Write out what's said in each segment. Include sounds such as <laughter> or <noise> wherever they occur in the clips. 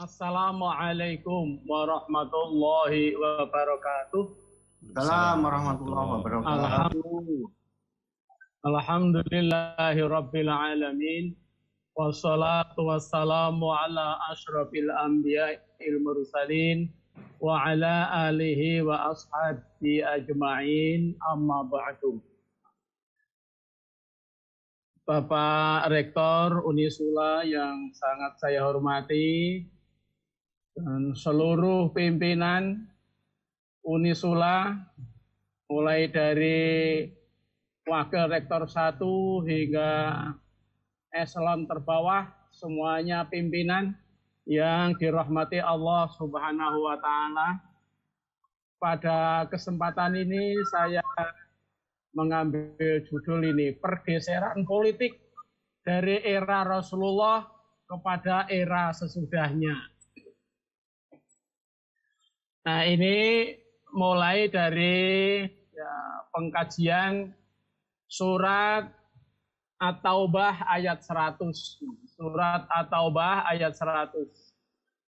Assalamualaikum warahmatullahi wabarakatuh. Assalamualaikum warahmatullahi wabarakatuh. Alhamdulillahi rabbil alamin. Wassalatu wassalamu ala ashrafil anbiya'il mursalin wa ala alihi wa ashabi ajma'in amma ba'du. Bapak Rektor Unisula yang sangat saya hormati, dan seluruh pimpinan Unisula mulai dari Wakil Rektor 1 hingga eselon terbawah semuanya pimpinan yang dirahmati Allah Subhanahu wa taala. Pada kesempatan ini saya mengambil judul ini pergeseran politik dari era Rasulullah kepada era sesudahnya. Nah ini mulai dari ya, pengkajian surat At-Taubah ayat 100. Surat At-Taubah ayat 100.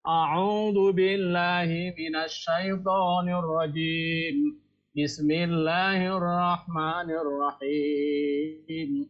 A'udhu billahi minasyaitonir rajim. Bismillahirrahmanirrahim.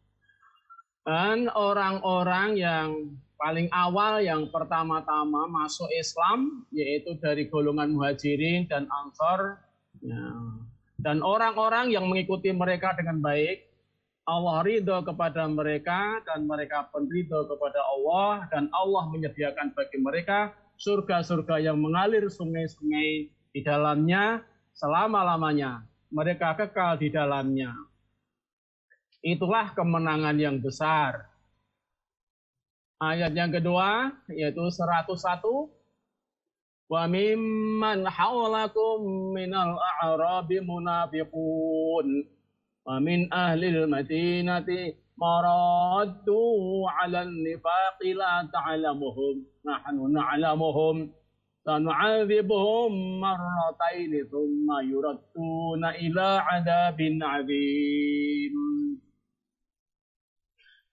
Dan orang-orang yang paling awal yang pertama-tama masuk Islam yaitu dari golongan muhajirin dan ansor ya. dan orang-orang yang mengikuti mereka dengan baik Allah ridho kepada mereka dan mereka pun ridho kepada Allah dan Allah menyediakan bagi mereka surga-surga yang mengalir sungai-sungai di dalamnya selama-lamanya mereka kekal di dalamnya Itulah kemenangan yang besar. Ayat yang kedua yaitu 101 Wa mimman hawlakum minal a'rabi munafiqun wa min ahlil madinati maraddu 'alan nifaqi la ta'lamuhum nahnu na'lamuhum sanu'adzibuhum marrataini thumma yuradduna ila 'adabin 'adzim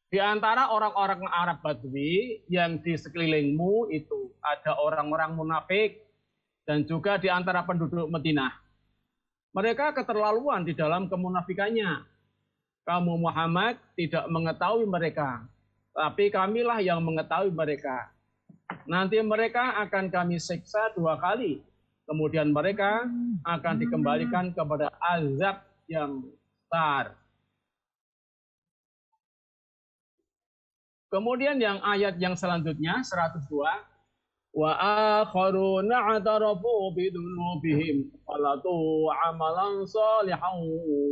di antara orang-orang Arab Badui yang di sekelilingmu itu ada orang-orang munafik dan juga di antara penduduk Madinah. Mereka keterlaluan di dalam kemunafikannya. Kamu Muhammad tidak mengetahui mereka, tapi kamilah yang mengetahui mereka. Nanti mereka akan kami siksa dua kali. Kemudian mereka akan dikembalikan kepada azab yang besar. Kemudian yang ayat yang selanjutnya 102 wa akharuna atarafu bidunubihim falatu amalan salihan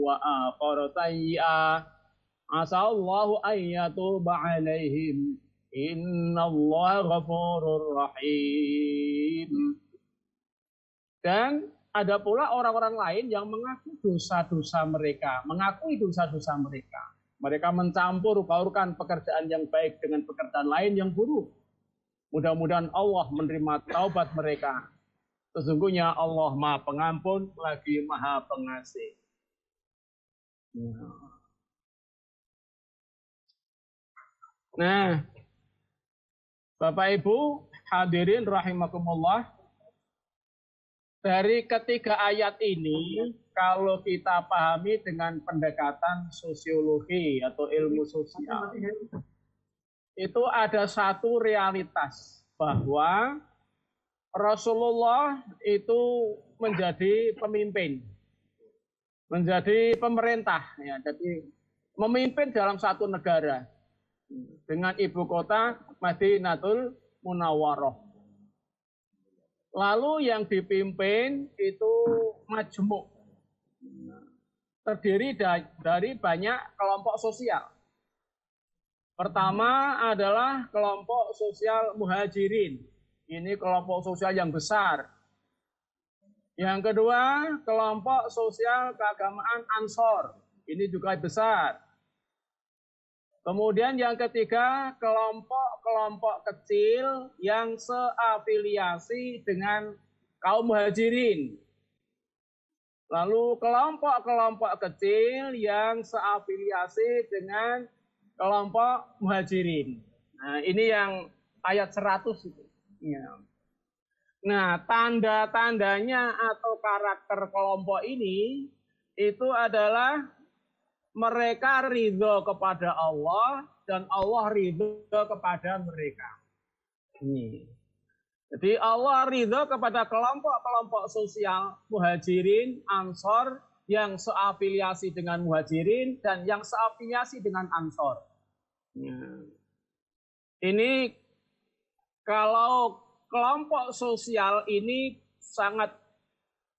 wa akhar sayyi'a asallahu ayyatuba inna innallaha ghafurur rahim dan ada pula orang-orang lain yang mengaku dosa-dosa mereka, mengakui dosa-dosa mereka. Mereka mencampur baurkan pekerjaan yang baik dengan pekerjaan lain yang buruk. Mudah-mudahan Allah menerima taubat mereka. Sesungguhnya Allah maha pengampun lagi maha pengasih. Nah, Bapak Ibu hadirin rahimakumullah, dari ketiga ayat ini kalau kita pahami dengan pendekatan sosiologi atau ilmu sosial, itu ada satu realitas bahwa Rasulullah itu menjadi pemimpin, menjadi pemerintah, ya, jadi memimpin dalam satu negara dengan ibu kota Madinatul Munawaroh. Lalu yang dipimpin itu majemuk terdiri dari banyak kelompok sosial. Pertama adalah kelompok sosial muhajirin. Ini kelompok sosial yang besar. Yang kedua, kelompok sosial keagamaan Ansor. Ini juga besar. Kemudian yang ketiga, kelompok-kelompok kecil yang seafiliasi dengan kaum muhajirin. Lalu kelompok-kelompok kecil yang seafiliasi dengan kelompok muhajirin. Nah, ini yang ayat 100 itu. Ya. Nah, tanda-tandanya atau karakter kelompok ini itu adalah mereka ridho kepada Allah dan Allah ridho kepada mereka. Ini. Jadi Allah ridho kepada kelompok-kelompok sosial muhajirin, ansor, yang seafiliasi dengan muhajirin, dan yang seafiliasi dengan ansor. Ya. Ini kalau kelompok sosial ini sangat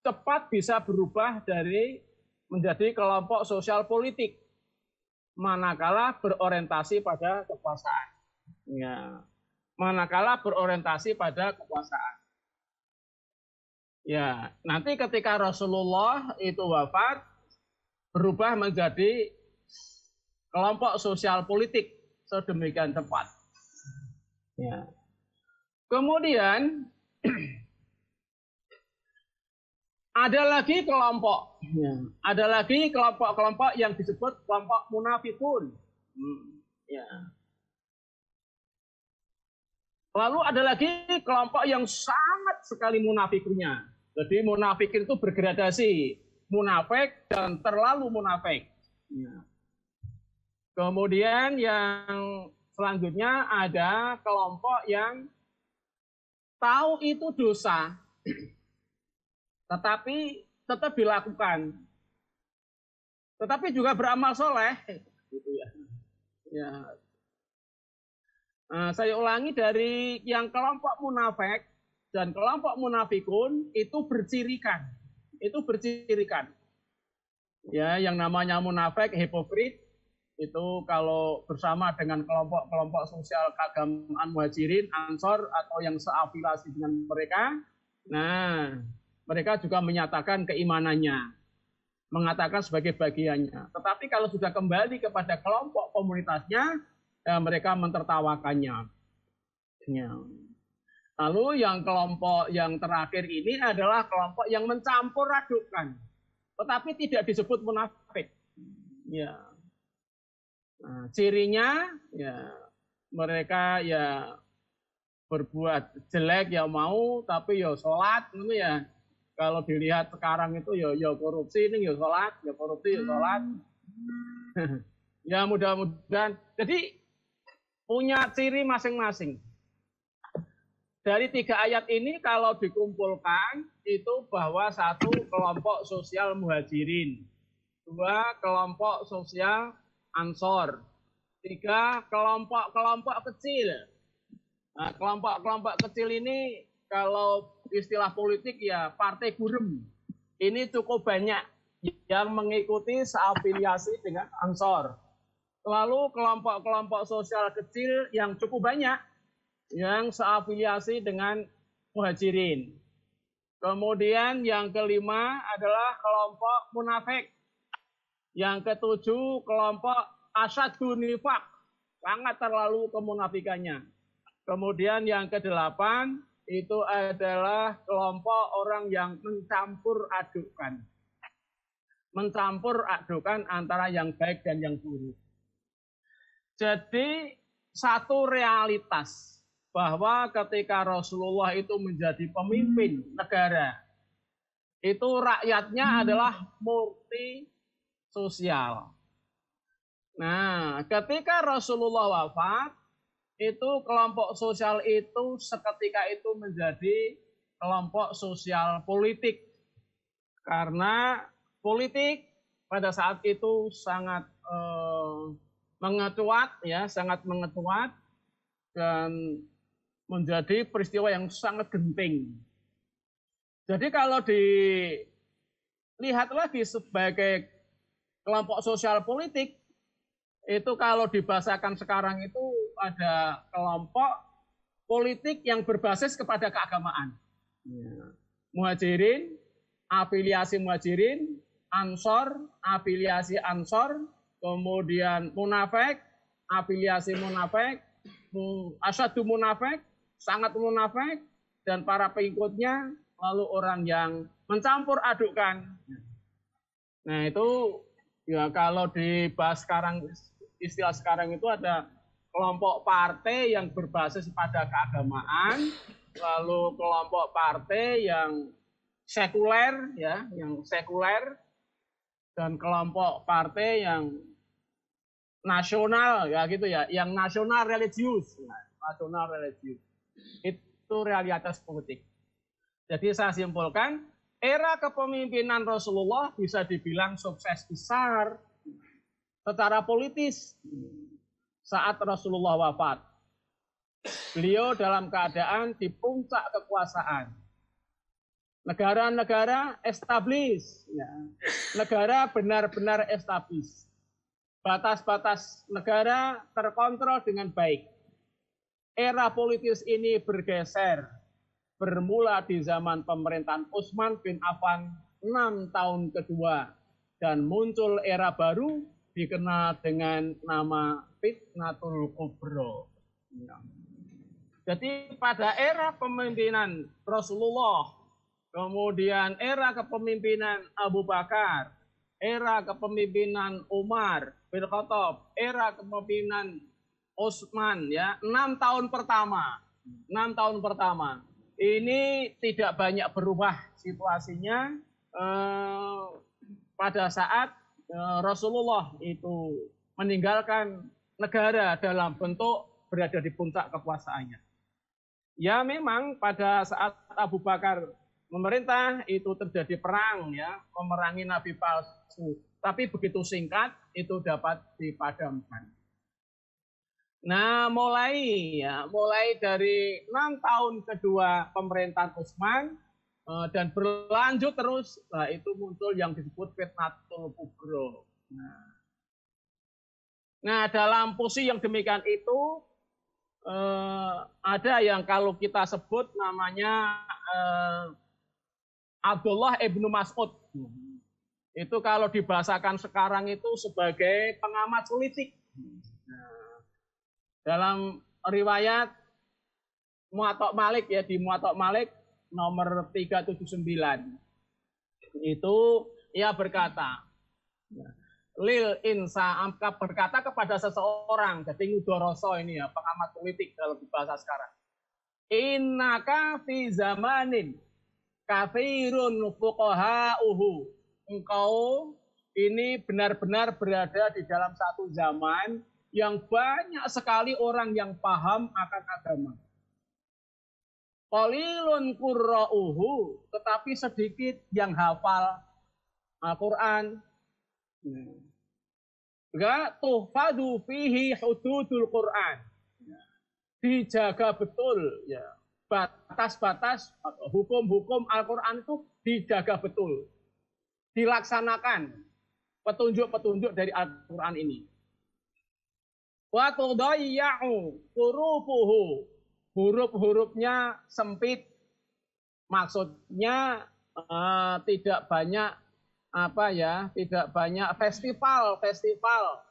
cepat bisa berubah dari menjadi kelompok sosial politik manakala berorientasi pada kekuasaan. Ya manakala berorientasi pada kekuasaan. Ya, nanti ketika Rasulullah itu wafat berubah menjadi kelompok sosial politik sedemikian cepat. Ya. Kemudian <clears throat> ada lagi kelompok, ya. ada lagi kelompok-kelompok yang disebut kelompok munafikun. Hmm. Ya. Lalu ada lagi kelompok yang sangat sekali munafiknya. Jadi munafik itu bergradasi. Munafik dan terlalu munafik. Ya. Kemudian yang selanjutnya ada kelompok yang tahu itu dosa, tetapi tetap dilakukan. Tetapi juga beramal soleh. Gitu ya. Ya. Eh, saya ulangi dari yang kelompok munafik dan kelompok munafikun itu bercirikan. Itu bercirikan. Ya, yang namanya munafik, hipokrit itu kalau bersama dengan kelompok-kelompok sosial keagamaan muhajirin, ansor atau yang seafiliasi dengan mereka. Nah, mereka juga menyatakan keimanannya, mengatakan sebagai bagiannya. Tetapi kalau sudah kembali kepada kelompok komunitasnya, Ya, mereka mentertawakannya. Ya. Lalu yang kelompok yang terakhir ini adalah kelompok yang mencampur adukan, tetapi tidak disebut munafik. Ya. Nah, cirinya ya mereka ya berbuat jelek ya mau tapi ya sholat gitu ya kalau dilihat sekarang itu ya ya korupsi ini ya sholat ya korupsi ya sholat hmm. <laughs> ya mudah-mudahan jadi punya ciri masing-masing. Dari tiga ayat ini kalau dikumpulkan itu bahwa satu kelompok sosial muhajirin, dua kelompok sosial ansor, tiga kelompok-kelompok kecil. Nah, kelompok-kelompok kecil ini kalau istilah politik ya partai gurem. Ini cukup banyak yang mengikuti seafiliasi dengan ansor lalu kelompok-kelompok sosial kecil yang cukup banyak yang seafiliasi dengan muhajirin. Kemudian yang kelima adalah kelompok munafik. Yang ketujuh kelompok asyadu nifak. Sangat terlalu kemunafikannya. Kemudian yang kedelapan itu adalah kelompok orang yang mencampur adukan. Mencampur adukan antara yang baik dan yang buruk. Jadi satu realitas bahwa ketika Rasulullah itu menjadi pemimpin negara, itu rakyatnya hmm. adalah multi sosial. Nah, ketika Rasulullah wafat, itu kelompok sosial itu seketika itu menjadi kelompok sosial politik. Karena politik pada saat itu sangat eh, mengetuat ya sangat mengetuat dan menjadi peristiwa yang sangat genting. Jadi kalau dilihat lagi sebagai kelompok sosial politik itu kalau dibahasakan sekarang itu ada kelompok politik yang berbasis kepada keagamaan. Ya. Muhajirin, afiliasi Muhajirin, Ansor, afiliasi Ansor, kemudian munafik, afiliasi munafik, asadu munafik, sangat munafik, dan para pengikutnya lalu orang yang mencampur adukkan. Nah itu ya kalau di sekarang istilah sekarang itu ada kelompok partai yang berbasis pada keagamaan, lalu kelompok partai yang sekuler ya, yang sekuler dan kelompok partai yang nasional ya gitu ya, yang nasional religius, ya. nasional religius. Itu realitas politik. Jadi saya simpulkan, era kepemimpinan Rasulullah bisa dibilang sukses besar secara politis saat Rasulullah wafat. Beliau dalam keadaan di puncak kekuasaan Negara-negara establis, ya. negara benar-benar establis. Batas-batas negara terkontrol dengan baik. Era politis ini bergeser, bermula di zaman pemerintahan Utsman bin Affan 6 tahun kedua dan muncul era baru dikenal dengan nama Fitnatul Kubro. Ya. Jadi pada era pemimpinan Rasulullah Kemudian era kepemimpinan Abu Bakar, era kepemimpinan Umar bin Khattab, era kepemimpinan Utsman ya, enam tahun pertama. enam tahun pertama. Ini tidak banyak berubah situasinya eh, pada saat eh, Rasulullah itu meninggalkan negara dalam bentuk berada di puncak kekuasaannya. Ya memang pada saat Abu Bakar pemerintah itu terjadi perang ya, memerangi nabi palsu. Tapi begitu singkat itu dapat dipadamkan. Nah, mulai ya, mulai dari enam tahun kedua pemerintahan Utsman eh, dan berlanjut terus, nah, itu muncul yang disebut fitnatul kubro. Nah, nah dalam posisi yang demikian itu eh, ada yang kalau kita sebut namanya eh, Abdullah ibnu Mas'ud. Itu kalau dibahasakan sekarang itu sebagai pengamat politik. dalam riwayat Muatok Malik ya di Muatok Malik nomor 379 itu ia berkata lil insa amka berkata kepada seseorang jadi Udoroso ini ya pengamat politik kalau dibahasakan sekarang Inaka fi zamanin kafirun fuqaha'uhu. Engkau ini benar-benar berada di dalam satu zaman yang banyak sekali orang yang paham akan agama. Qalilun qurra'uhu, tetapi sedikit yang hafal Al-Qur'an. Ya. tuhfadu fihi hududul Qur'an. Dijaga betul ya batas-batas eh, hukum-hukum Al-Quran itu dijaga betul. Dilaksanakan petunjuk-petunjuk dari Al-Quran ini. Wa kurupuhu hurufuhu. Huruf-hurufnya sempit. Maksudnya uh, tidak banyak apa ya, tidak banyak festival-festival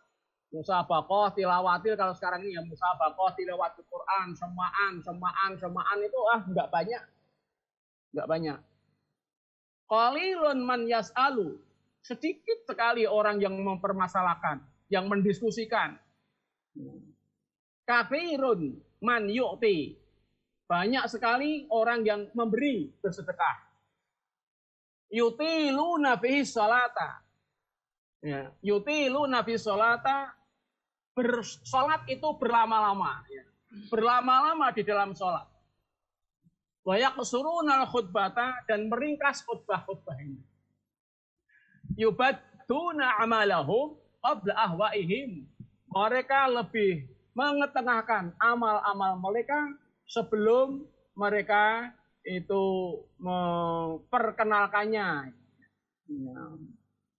musabakoh tilawatil kalau sekarang ini ya musabakoh tilawatil Quran semaan semaan semaan itu ah nggak banyak nggak banyak Kalilun man yas'alu sedikit sekali orang yang mempermasalahkan yang mendiskusikan kafirun man yu'ti banyak sekali orang yang memberi bersedekah yutiluna fihi salata Ya. lu nabi solata bersolat itu berlama-lama. Ya. Berlama-lama di dalam solat. Wayak nal khutbata dan meringkas khutbah-khutbah ini. Yubaduna amalahum qabla ahwaihim. Mereka lebih mengetengahkan amal-amal mereka sebelum mereka itu memperkenalkannya. Ya.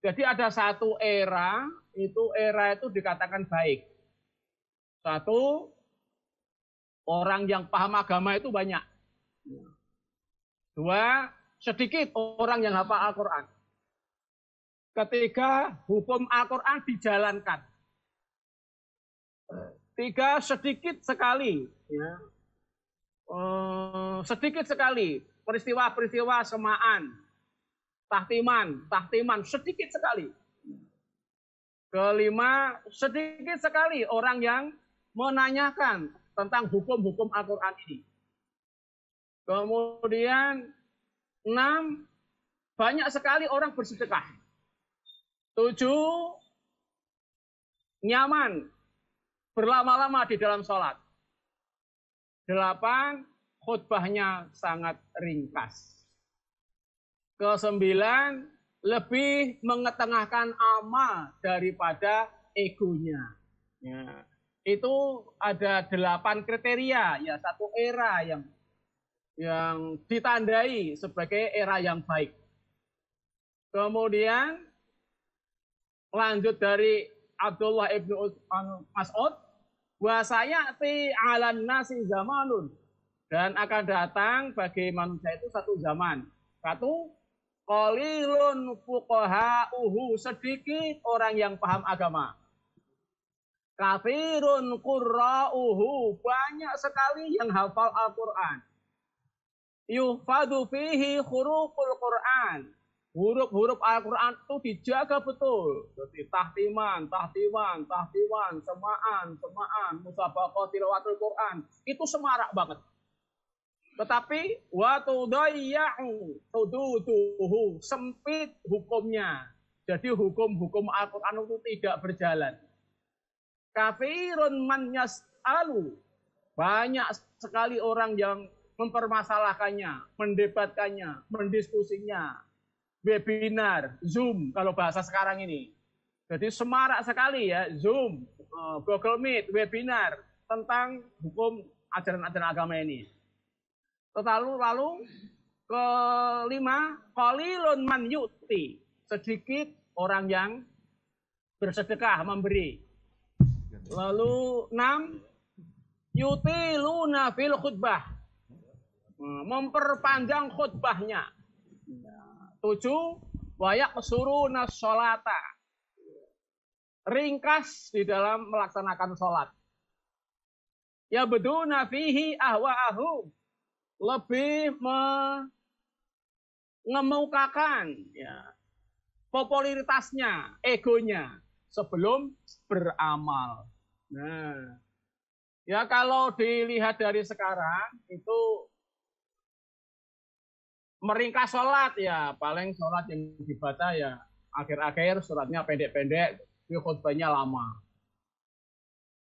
Jadi ada satu era, itu era itu dikatakan baik. Satu, orang yang paham agama itu banyak. Dua, sedikit orang yang hafal Al-Quran. Ketiga, hukum Al-Quran dijalankan. Tiga, sedikit sekali. Ya. Eh, sedikit sekali peristiwa-peristiwa semaan Tahtiman, tahtiman sedikit sekali. Kelima, sedikit sekali orang yang menanyakan tentang hukum-hukum Al-Quran ini. Kemudian, enam, banyak sekali orang bersedekah. Tujuh, nyaman, berlama-lama di dalam sholat. Delapan, khutbahnya sangat ringkas ke sembilan lebih mengetengahkan amal daripada egonya. Ya. Itu ada delapan kriteria, ya satu era yang yang ditandai sebagai era yang baik. Kemudian lanjut dari Abdullah ibnu anu, Mas'ud, ti alan nasi zamanun dan akan datang bagi manusia itu satu zaman. Satu Qalilun uhu sedikit orang yang paham agama. Kafirun uhu banyak sekali yang hafal Al-Qur'an. Yufadu fihi huruful Qur'an. Huruf-huruf Al-Qur'an itu dijaga betul. Jadi tahtiman, tahtiman, tahtiman, semaan, semaan, musabaqah watul Qur'an. Itu semarak banget. Tetapi wa tudayya'u tuh sempit hukumnya. Jadi hukum-hukum Al-Qur'an itu tidak berjalan. Kafirun man yas'alu. Banyak sekali orang yang mempermasalahkannya, mendebatkannya, mendiskusinya. Webinar, Zoom kalau bahasa sekarang ini. Jadi semarak sekali ya Zoom, eh, Google Meet, webinar tentang hukum ajaran-ajaran agama ini. Lalu lalu kelima kolilun man yuti sedikit orang yang bersedekah memberi. Lalu enam yuti luna fil khutbah hmm, memperpanjang khutbahnya. Tujuh wayak suruna nasolata ringkas di dalam melaksanakan sholat. Ya beduna fihi ahum lebih mengemukakan ya, popularitasnya, egonya sebelum beramal. Nah, ya kalau dilihat dari sekarang itu meringkas sholat ya paling sholat yang dibaca ya akhir-akhir suratnya pendek-pendek khutbahnya lama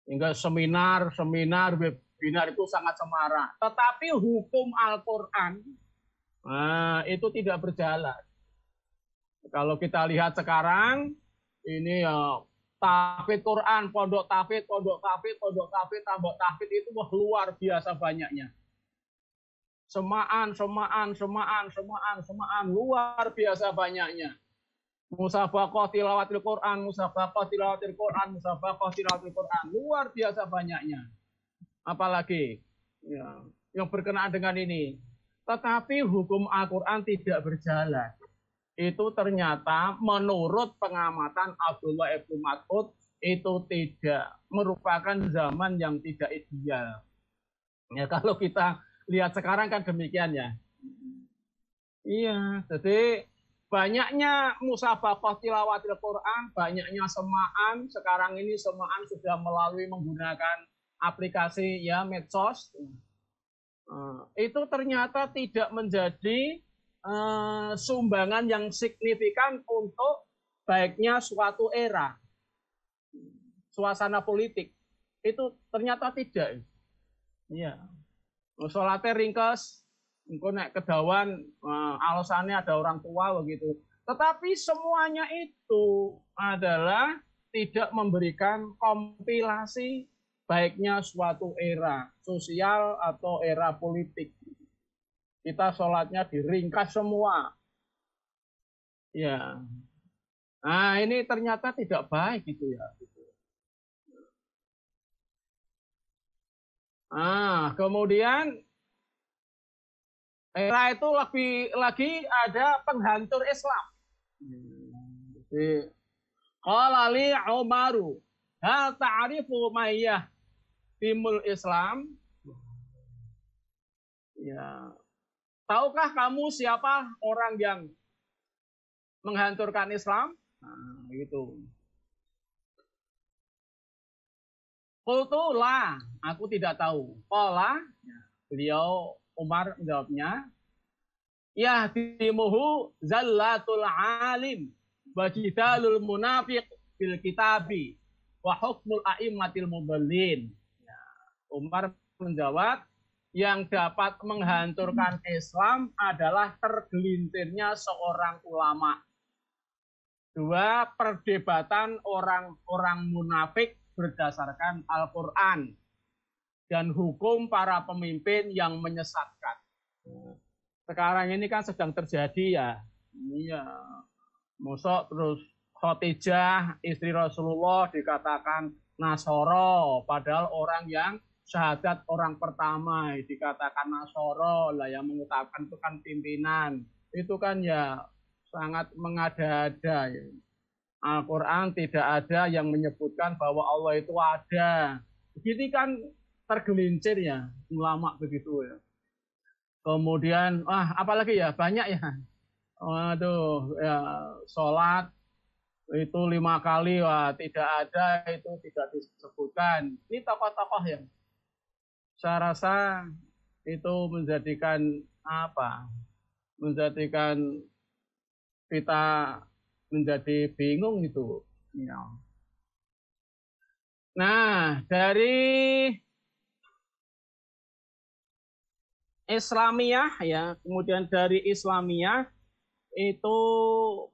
hingga seminar seminar Binar itu sangat semarak. Tetapi hukum Al-Quran nah, itu tidak berjalan. Kalau kita lihat sekarang, ini ya tafid Quran, pondok tafid, pondok tafid, pondok tafid, tambah tafid itu wah, luar biasa banyaknya. Semaan, semaan, semaan, semaan, semaan, luar biasa banyaknya. Musabakoh tilawatil Quran, musabakoh tilawatil Quran, musabakoh tilawatil Quran, luar biasa banyaknya apalagi ya, yang berkenaan dengan ini. Tetapi hukum Al-Quran tidak berjalan. Itu ternyata menurut pengamatan Abdullah Ibnu Mas'ud itu tidak merupakan zaman yang tidak ideal. Ya, kalau kita lihat sekarang kan demikian ya. Iya, jadi banyaknya musabah tilawatil Quran, banyaknya semaan, sekarang ini semaan sudah melalui menggunakan aplikasi ya medsos eh, itu ternyata tidak menjadi eh, sumbangan yang signifikan untuk baiknya suatu era suasana politik itu ternyata tidak Ya, solatnya ringkes engkau naik kedawan uh, alasannya ada orang tua begitu tetapi semuanya itu adalah tidak memberikan kompilasi baiknya suatu era sosial atau era politik. Kita sholatnya diringkas semua. Ya. Nah ini ternyata tidak baik gitu ya. Nah kemudian era itu lagi lagi ada penghancur Islam. Jadi, Qala li Umaru, hal ta'rifu mayyah timul Islam. Ya. Tahukah kamu siapa orang yang menghancurkan Islam? Nah, gitu. Kultulah aku tidak tahu. Kola, beliau Umar menjawabnya, Timuhu zallatul alim wa jidalul munafiq bil kitabi wa hukmul a'immatil mubalin. Umar menjawab, yang dapat menghancurkan Islam adalah tergelintirnya seorang ulama. Dua, perdebatan orang-orang munafik berdasarkan Al-Quran dan hukum para pemimpin yang menyesatkan. Sekarang ini kan sedang terjadi ya, ya, musok terus Khotijah istri Rasulullah dikatakan Nasoro, padahal orang yang syahadat orang pertama eh, dikatakan Nasoro lah yang mengutapkan itu kan pimpinan itu kan ya sangat mengada-ada ya. Al-Quran tidak ada yang menyebutkan bahwa Allah itu ada jadi kan tergelincir ya ulama begitu ya kemudian ah apalagi ya banyak ya waduh ya sholat itu lima kali wah tidak ada itu tidak disebutkan ini tokoh-tokoh yang saya rasa itu menjadikan apa? Menjadikan kita menjadi bingung itu. Iya. Nah, dari Islamiyah ya, kemudian dari Islamiyah itu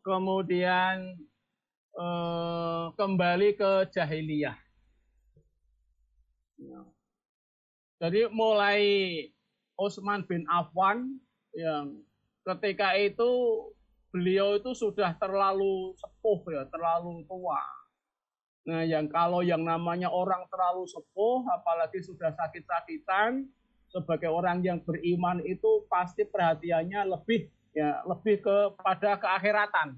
kemudian eh, kembali ke jahiliyah. Iya. Jadi mulai Osman bin Affan yang ketika itu beliau itu sudah terlalu sepuh ya, terlalu tua. Nah, yang kalau yang namanya orang terlalu sepuh apalagi sudah sakit-sakitan sebagai orang yang beriman itu pasti perhatiannya lebih ya lebih kepada keakhiratan.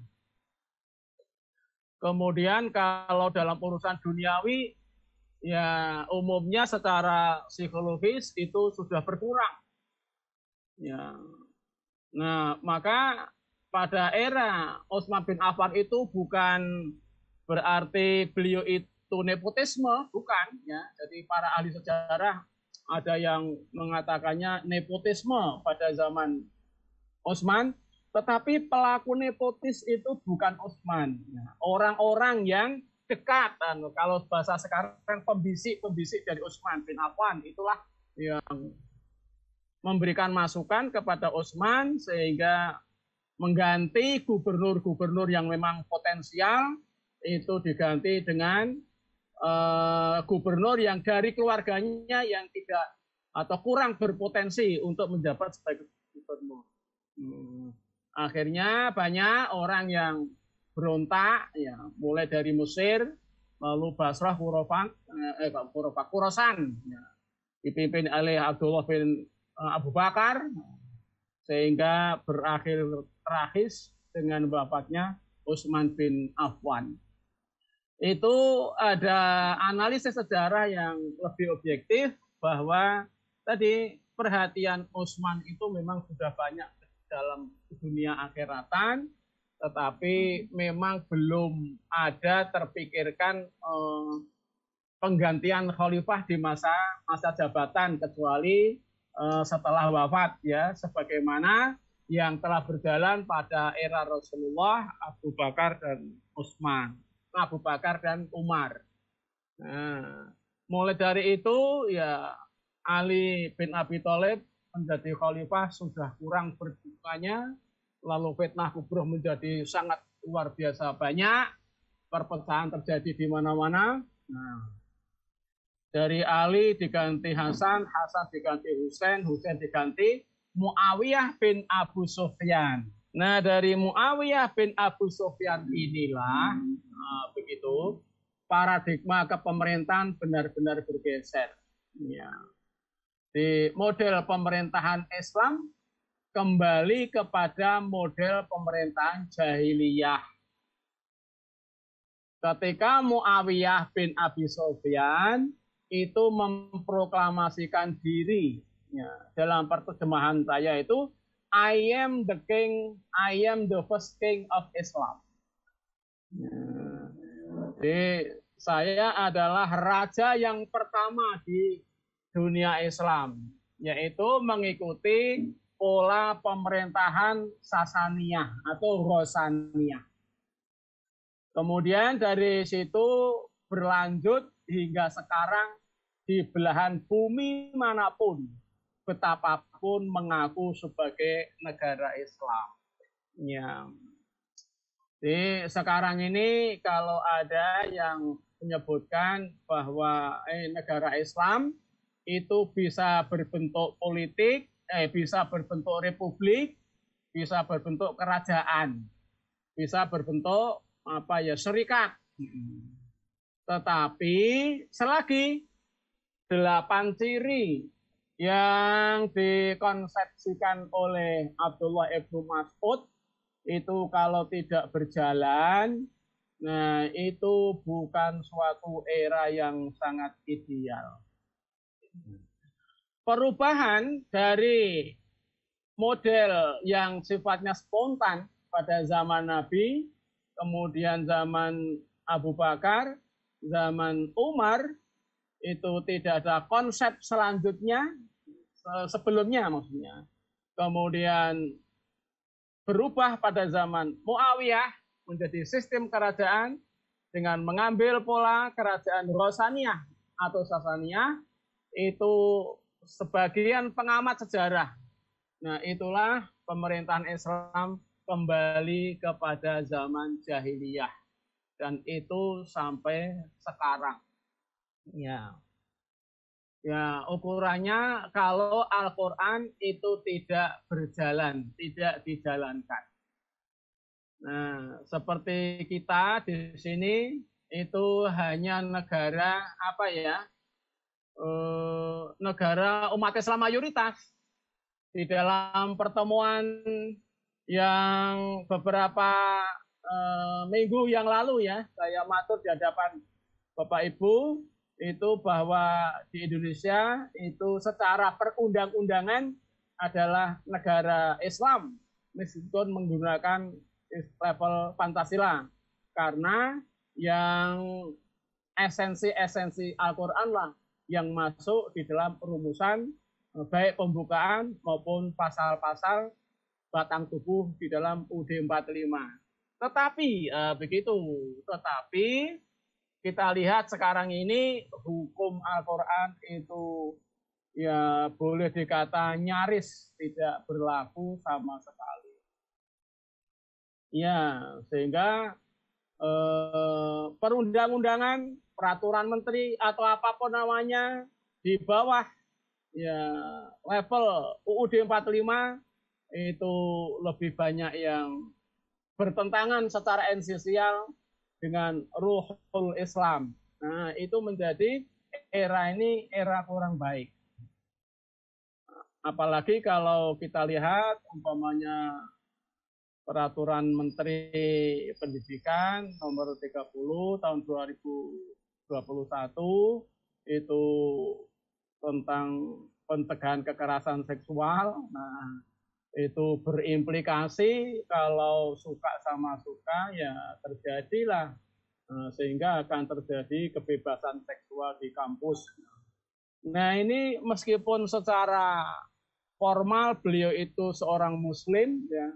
Kemudian kalau dalam urusan duniawi ya umumnya secara psikologis itu sudah berkurang. Ya. Nah, maka pada era Osman bin Affan itu bukan berarti beliau itu nepotisme, bukan ya. Jadi para ahli sejarah ada yang mengatakannya nepotisme pada zaman Osman, tetapi pelaku nepotis itu bukan Osman. Ya. Orang-orang yang dekat anu. kalau bahasa sekarang pembisik-pembisik dari Utsman bin Affan itulah yang memberikan masukan kepada Utsman sehingga mengganti gubernur-gubernur yang memang potensial itu diganti dengan uh, gubernur yang dari keluarganya yang tidak atau kurang berpotensi untuk menjabat sebagai gubernur. Hmm. Akhirnya banyak orang yang berontak ya mulai dari Mesir lalu Basrah Kurofan eh, eh Kurofak Kurosan ya, dipimpin oleh Abdullah bin eh, Abu Bakar sehingga berakhir tragis dengan bapaknya Utsman bin Affan. Itu ada analisis sejarah yang lebih objektif bahwa tadi perhatian Utsman itu memang sudah banyak dalam dunia akhiratan tetapi memang belum ada terpikirkan eh, penggantian khalifah di masa masa jabatan kecuali eh, setelah wafat ya sebagaimana yang telah berjalan pada era Rasulullah Abu Bakar dan Utsman Abu Bakar dan Umar nah, mulai dari itu ya Ali bin Abi Thalib menjadi khalifah sudah kurang berdukanya lalu fitnah kubroh menjadi sangat luar biasa banyak, perpecahan terjadi di mana-mana. Nah, dari Ali diganti Hasan, Hasan diganti Husain, Husain diganti Muawiyah bin Abu Sufyan. Nah, dari Muawiyah bin Abu Sufyan inilah nah, begitu paradigma kepemerintahan benar-benar bergeser. Ya. Di model pemerintahan Islam kembali kepada model pemerintahan jahiliyah. Ketika Muawiyah bin Abi Sofyan itu memproklamasikan diri ya, dalam perterjemahan saya itu I am the king, I am the first king of Islam. Ya. Jadi saya adalah raja yang pertama di dunia Islam, yaitu mengikuti pola pemerintahan Sasania atau Rosania, Kemudian dari situ berlanjut hingga sekarang di belahan bumi manapun betapapun mengaku sebagai negara Islam. Ya. Jadi sekarang ini kalau ada yang menyebutkan bahwa eh, negara Islam itu bisa berbentuk politik, eh, bisa berbentuk republik, bisa berbentuk kerajaan, bisa berbentuk apa ya serikat. Mm-hmm. Tetapi selagi delapan ciri yang dikonsepsikan oleh Abdullah Ibnu Mas'ud itu kalau tidak berjalan nah itu bukan suatu era yang sangat ideal perubahan dari model yang sifatnya spontan pada zaman Nabi, kemudian zaman Abu Bakar, zaman Umar, itu tidak ada konsep selanjutnya, sebelumnya maksudnya. Kemudian berubah pada zaman Muawiyah menjadi sistem kerajaan dengan mengambil pola kerajaan Rosaniyah atau Sasaniyah itu sebagian pengamat sejarah. Nah, itulah pemerintahan Islam kembali kepada zaman jahiliyah dan itu sampai sekarang. Ya. Ya, ukurannya kalau Al-Qur'an itu tidak berjalan, tidak dijalankan. Nah, seperti kita di sini itu hanya negara apa ya? Eh, negara umat Islam mayoritas di dalam pertemuan yang beberapa eh, minggu yang lalu ya saya matur di hadapan Bapak Ibu itu bahwa di Indonesia itu secara perundang-undangan adalah negara Islam meskipun menggunakan level Pancasila karena yang esensi-esensi Al-Quran lah yang masuk di dalam rumusan eh, baik pembukaan maupun pasal-pasal batang tubuh di dalam UD 45. Tetapi eh, begitu, tetapi kita lihat sekarang ini hukum Al-Qur'an itu ya boleh dikata nyaris tidak berlaku sama sekali. Ya, sehingga eh, perundang-undangan peraturan menteri atau apapun namanya di bawah ya level UUD 45 itu lebih banyak yang bertentangan secara esensial dengan ruhul Islam. Nah, itu menjadi era ini era kurang baik. Apalagi kalau kita lihat umpamanya peraturan Menteri Pendidikan nomor 30 tahun 2000 21 itu tentang pencegahan kekerasan seksual. Nah, itu berimplikasi kalau suka sama suka ya terjadilah eh, sehingga akan terjadi kebebasan seksual di kampus. Nah, ini meskipun secara formal beliau itu seorang muslim ya,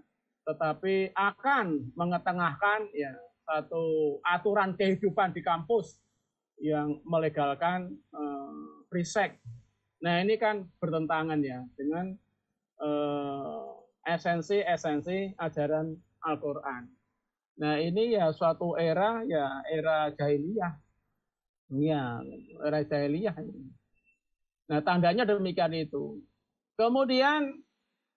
tetapi akan mengetengahkan ya satu aturan kehidupan di kampus yang melegalkan uh, sex, Nah ini kan bertentangan ya dengan eh, esensi esensi-esensi ajaran Al-Quran. Nah ini ya suatu era ya era jahiliyah. Ya, era jahiliyah. Nah tandanya demikian itu. Kemudian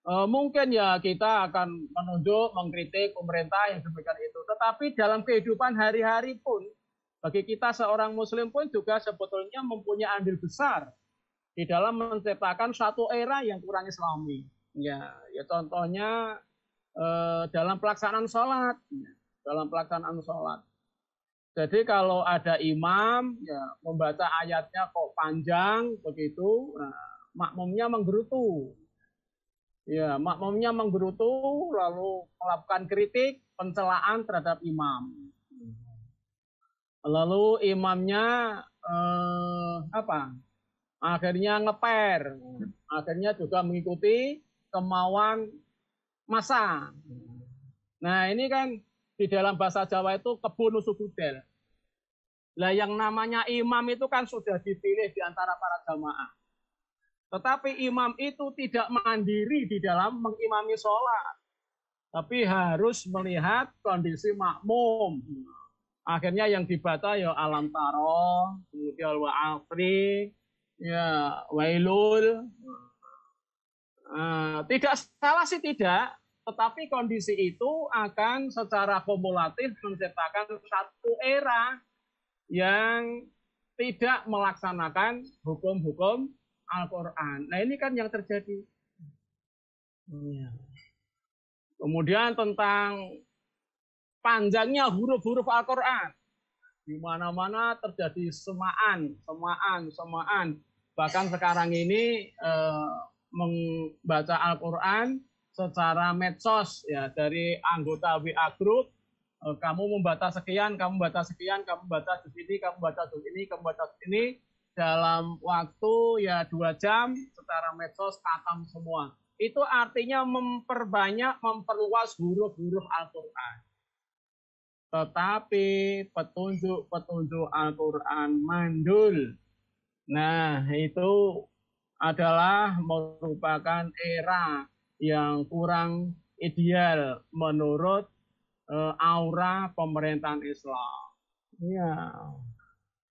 uh, mungkin ya kita akan menunjuk, mengkritik pemerintah yang demikian itu. Tetapi dalam kehidupan hari-hari pun bagi kita seorang muslim pun juga sebetulnya mempunyai andil besar di dalam menciptakan satu era yang kurang islami. Ya, ya contohnya eh, dalam pelaksanaan sholat, ya, dalam pelaksanaan sholat. Jadi kalau ada imam ya, membaca ayatnya kok panjang begitu, nah, makmumnya menggerutu. Ya, makmumnya menggerutu lalu melakukan kritik, pencelaan terhadap imam lalu imamnya eh, apa akhirnya ngeper akhirnya juga mengikuti kemauan masa nah ini kan di dalam bahasa Jawa itu kebun usukudel lah yang namanya imam itu kan sudah dipilih di antara para jamaah tetapi imam itu tidak mandiri di dalam mengimami sholat. Tapi harus melihat kondisi makmum akhirnya yang dibaca ya alam taro kemudian wa afri ya wailul uh, tidak salah sih tidak tetapi kondisi itu akan secara kumulatif menciptakan satu era yang tidak melaksanakan hukum-hukum Al-Quran. Nah ini kan yang terjadi. Iya. Kemudian tentang panjangnya huruf-huruf Al-Quran. Di mana-mana terjadi semaan, semaan, semaan. Bahkan sekarang ini eh, membaca Al-Quran secara medsos ya dari anggota WA group eh, kamu membaca sekian, kamu membaca sekian, kamu membaca di sini, kamu membaca di kamu membaca di sini dalam waktu ya dua jam secara medsos katam semua. Itu artinya memperbanyak, memperluas huruf-huruf Al-Quran tetapi petunjuk-petunjuk Al-Quran mandul. Nah, itu adalah merupakan era yang kurang ideal menurut eh, aura pemerintahan Islam. Iya,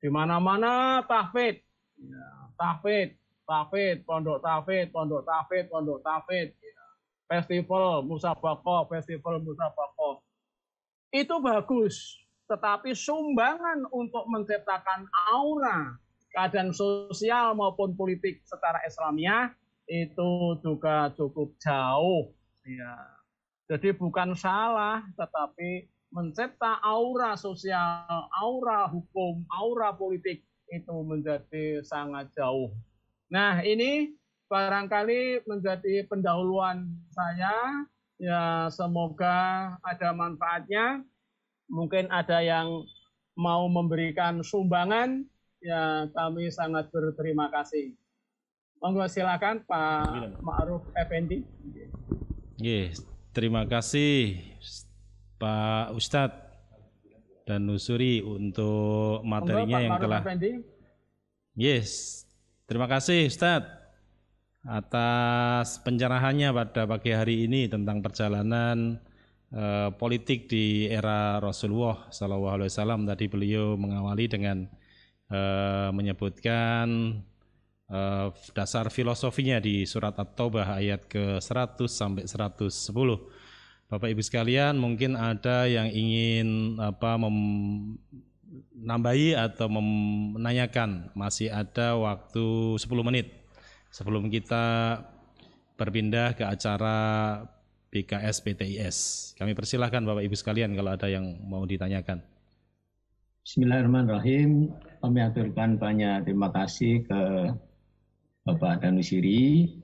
di mana-mana tahfid, ya, tahfid, tahfid, pondok tahfid, pondok tahfid, pondok tahfid, ya. festival musabakoh, festival musabakoh itu bagus. Tetapi sumbangan untuk menciptakan aura keadaan sosial maupun politik secara Islamnya itu juga cukup jauh. Ya. Jadi bukan salah, tetapi mencipta aura sosial, aura hukum, aura politik itu menjadi sangat jauh. Nah ini barangkali menjadi pendahuluan saya Ya, semoga ada manfaatnya. Mungkin ada yang mau memberikan sumbangan, ya kami sangat berterima kasih. Monggo silakan Pak Ma'ruf Effendi. Yes, terima kasih Pak Ustadz dan Nusuri untuk materinya Monggo, Pak yang Ma'ruf telah. Effendi. Yes, terima kasih Ustadz atas pencerahannya pada pagi hari ini tentang perjalanan eh, politik di era Rasulullah Shallallahu Alaihi Wasallam. Tadi beliau mengawali dengan eh, menyebutkan eh, dasar filosofinya di surat At-Taubah ayat ke 100 sampai 110. Bapak Ibu sekalian, mungkin ada yang ingin apa menambahi atau menanyakan. Masih ada waktu 10 menit. Sebelum kita berpindah ke acara BKS PTIS, kami persilahkan Bapak Ibu sekalian kalau ada yang mau ditanyakan. Bismillahirrahmanirrahim. Kami aturkan banyak terima kasih ke Bapak Danusiri.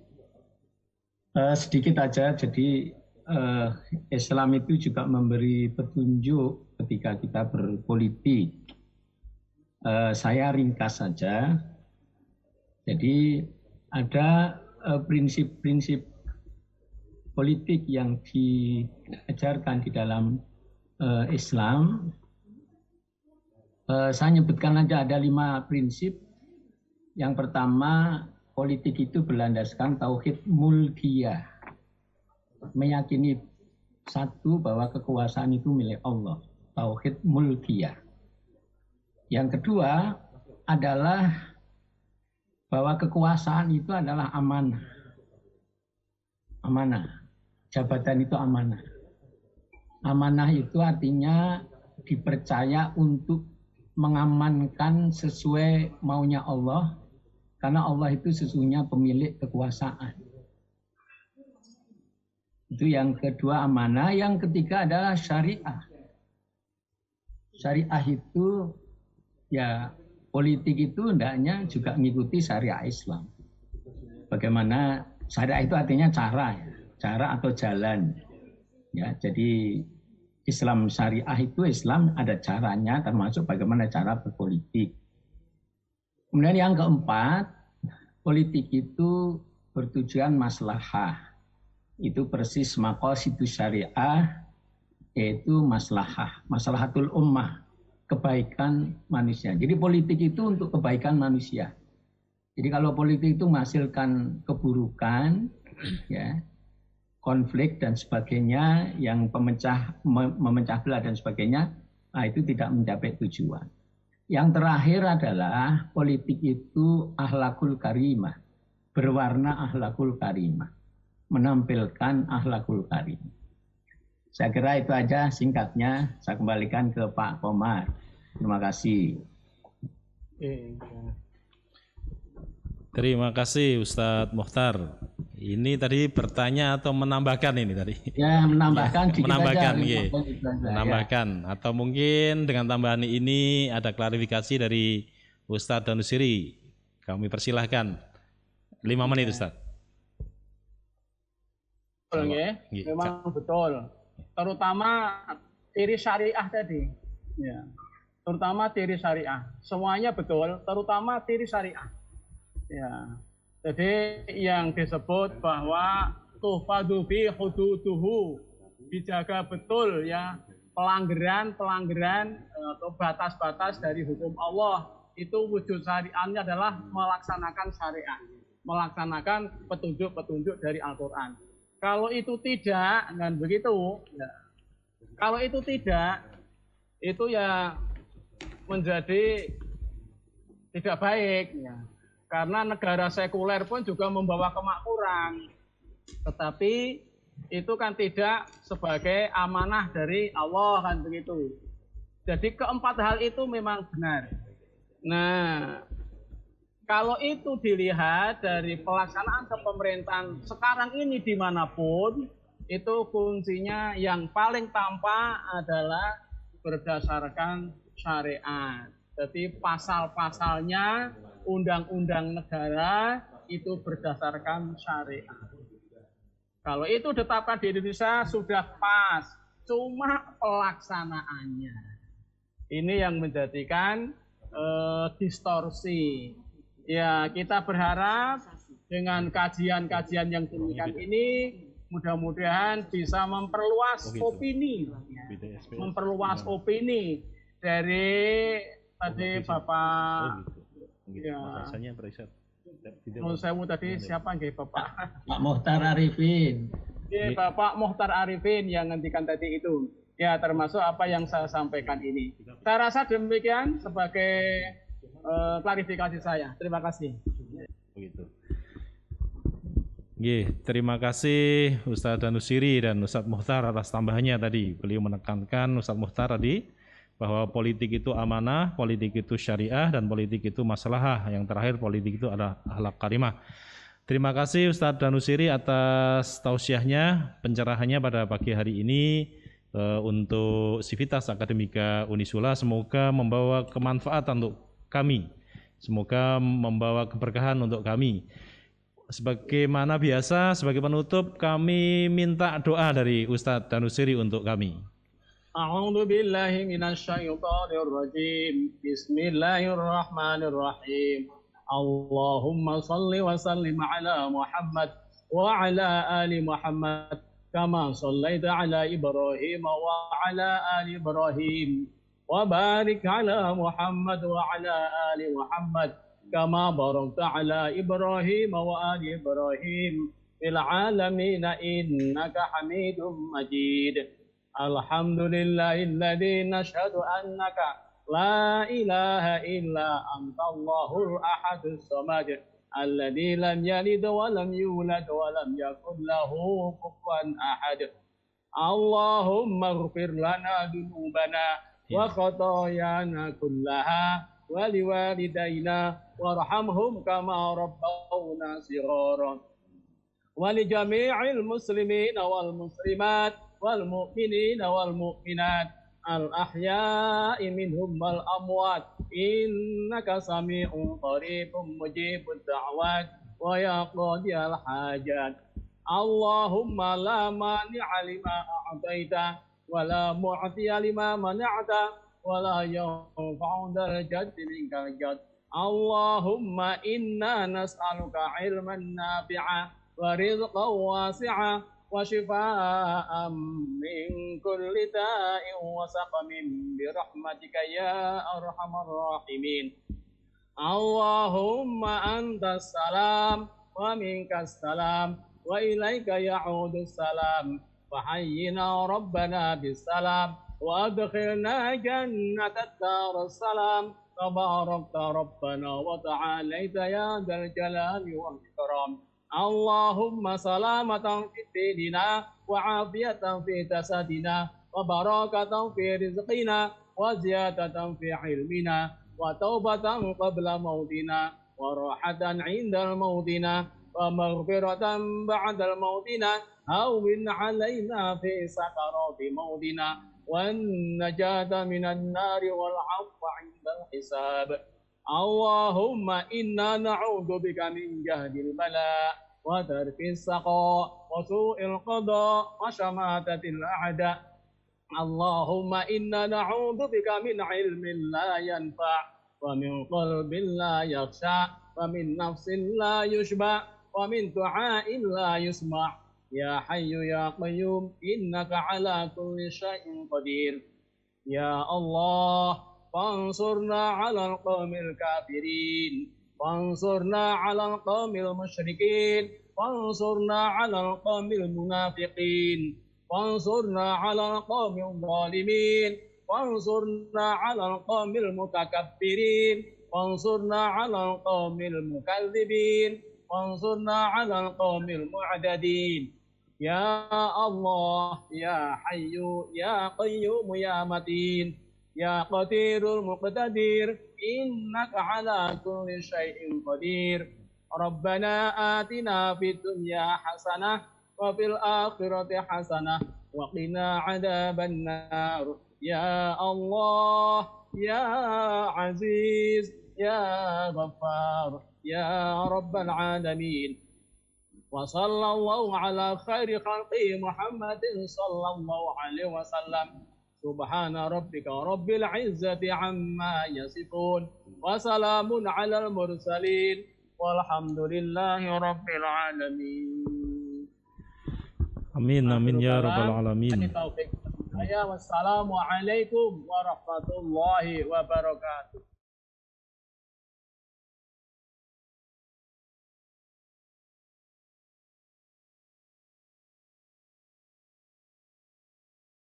Uh, eh, sedikit aja, jadi uh, Islam itu juga memberi petunjuk ketika kita berpolitik. Uh, saya ringkas saja. Jadi ada eh, prinsip-prinsip politik yang diajarkan di dalam uh, Islam. Uh, saya nyebutkan aja ada lima prinsip. Yang pertama, politik itu berlandaskan tauhid mulkiyah. Meyakini satu bahwa kekuasaan itu milik Allah, tauhid mulkiyah. Yang kedua adalah bahwa kekuasaan itu adalah amanah. Amanah. Jabatan itu amanah. Amanah itu artinya dipercaya untuk mengamankan sesuai maunya Allah karena Allah itu sesungguhnya pemilik kekuasaan. Itu yang kedua amanah, yang ketiga adalah syariah. Syariah itu ya politik itu hendaknya juga mengikuti syariah Islam. Bagaimana syariah itu artinya cara ya, cara atau jalan. Ya, jadi Islam syariah itu Islam ada caranya termasuk bagaimana cara berpolitik. Kemudian yang keempat, politik itu bertujuan maslahah. Itu persis makosidu syariah yaitu maslahah, maslahatul ummah kebaikan manusia. Jadi politik itu untuk kebaikan manusia. Jadi kalau politik itu menghasilkan keburukan, ya, konflik dan sebagainya, yang pemecah memecah belah dan sebagainya, nah itu tidak mencapai tujuan. Yang terakhir adalah politik itu ahlakul karimah, berwarna ahlakul karimah, menampilkan ahlakul karimah. Saya kira itu aja singkatnya. Saya kembalikan ke Pak Komar. Terima kasih. Iya. Terima kasih Ustadz Mohtar. Ini tadi bertanya atau menambahkan ini tadi? Ya menambahkan, ya, menambahkan, aja, iya. menambahkan. Ya. Atau mungkin dengan tambahan ini ada klarifikasi dari Ustadz Danusiri. Kami persilahkan. Lima menit iya. Ustadz. Betul, ya. Memang betul terutama tiris syariah tadi. Ya. Terutama tiris syariah. Semuanya betul, terutama tiris syariah. Ya. Jadi yang disebut bahwa tuhfadubi hudutuhu dijaga betul ya pelanggaran-pelanggaran e, atau batas-batas dari hukum Allah itu wujud syariahnya adalah melaksanakan syariah melaksanakan petunjuk-petunjuk dari Al-Qur'an. Kalau itu tidak, dan begitu. Ya. Kalau itu tidak, itu ya menjadi tidak baik. Ya. Karena negara sekuler pun juga membawa kemakmuran. Tetapi itu kan tidak sebagai amanah dari Allah kan begitu. Jadi keempat hal itu memang benar. Nah, kalau itu dilihat dari pelaksanaan kepemerintahan sekarang ini dimanapun, itu kuncinya yang paling tampak adalah berdasarkan syariat. Jadi pasal-pasalnya undang-undang negara itu berdasarkan syariat. Kalau itu ditetapkan di Indonesia sudah pas, cuma pelaksanaannya. Ini yang menjadikan eh, distorsi Ya, kita berharap dengan kajian-kajian yang demikian iya, ini mudah-mudahan bisa memperluas oh, gitu. opini, memperluas iya. opini dari oh, tadi gitu. Bapak. Oh, gitu. Oh, gitu. Ya. Rasanya saya mau saya tadi siapa nggih Bapak? Pak Mohtar Arifin. Ya, Bapak Mohtar Arifin yang ngentikan tadi itu. Ya, termasuk apa yang saya sampaikan ini. Saya rasa demikian sebagai Eh, klarifikasi saya. Terima kasih. Begitu. Ye, terima kasih Ustadz Danusiri dan Ustadz Muhtar atas tambahannya tadi. Beliau menekankan Ustadz Muhtar tadi bahwa politik itu amanah, politik itu syariah, dan politik itu masalah. Yang terakhir politik itu adalah ahlak karimah. Terima kasih Ustadz Danusiri atas tausiahnya, pencerahannya pada pagi hari ini eh, untuk Sivitas Akademika Unisula. Semoga membawa kemanfaatan untuk kami. Semoga membawa keberkahan untuk kami. Sebagaimana biasa, sebagai penutup, kami minta doa dari Ustadz Tanusiri untuk kami. A'udhu billahi minasyaitanir rajim. Bismillahirrahmanirrahim. Allahumma salli wa sallim ala Muhammad wa ala ali Muhammad kama sallaita ala Ibrahim wa ala ali Ibrahim. وبارك على محمد وعلى آل محمد كما باركت على إبراهيم وآل إبراهيم في العالمين إنك حميد مجيد الحمد لله الذي نشهد أنك لا إله إلا أنت الله الأحد الصمد الذي لم يلد ولم يولد ولم يكن له كفوا أحد اللهم اغفر لنا ذنوبنا Iya. wa khotoyana kullaha wa liwalidaina warhamhum kama rabbawna sirara wa li jami'il muslimina wal muslimat wal mu'minina wal mu'minat al ahya'i minhum wal amwat innaka sami'un qaribun mujibud da'wat wa ya qadiyal hajat Allahumma la mani'a lima a'taita ولا معطي لما منعت ولا ينفع درجة منك الجد اللهم إنا نسألك علما نافعا ورزقا واسعا وشفاء من كل داء وسقم برحمتك يا أرحم الراحمين اللهم أنت السلام ومنك السلام وإليك يعود السلام فحينا ربنا بالسلام وأدخلنا جنة الدار السلام تباركت ربنا وتعاليت يا ذا الجلال والإكرام اللهم سلامة في ديننا وعافية في جسدنا وبركة في رزقنا وزيادة في علمنا وتوبة قبل موتنا وراحة عند موتنا ومغفرة بعد الموتنا أو من علينا في سكرات موتنا والنجاة من النار والعفو عند الحساب اللهم إنا نعوذ بك من جهد البلاء وترك السقاء وسوء القضاء وشماتة الأعداء اللهم إنا نعوذ بك من علم لا ينفع ومن قلب لا يخشع ومن نفس لا يشبع wa min du'ain la yusma' ya hayu ya qayyum innaka ala kulli syai'in qadir ya Allah fansurna al qaumil kafirin fansurna al qaumil musyrikin fansurna al qaumil munafiqin fansurna al qaumil zalimin fansurna al qaumil mutakabbirin fansurna al qaumil mukadzibin Wansurna alal qawmil mu'adadin. Ya Allah, Ya Hayyu, Ya Qayyum, Ya Matin, Ya Qadirul Muqtadir, Innaka ala kulli syai'in qadir. Rabbana atina fitun ya hasanah wa fil akhirati hasanah wa qina adzaban Ya Allah, Ya Aziz, Ya Ghaffar. يا رب العالمين وصلى الله على خير خلقه محمد صلى الله عليه وسلم سبحان ربك رب العزة عما يصفون وسلام على المرسلين والحمد لله رب العالمين Amin amin ya rabbal alamin. Wassalamualaikum warahmatullahi wabarakatuh.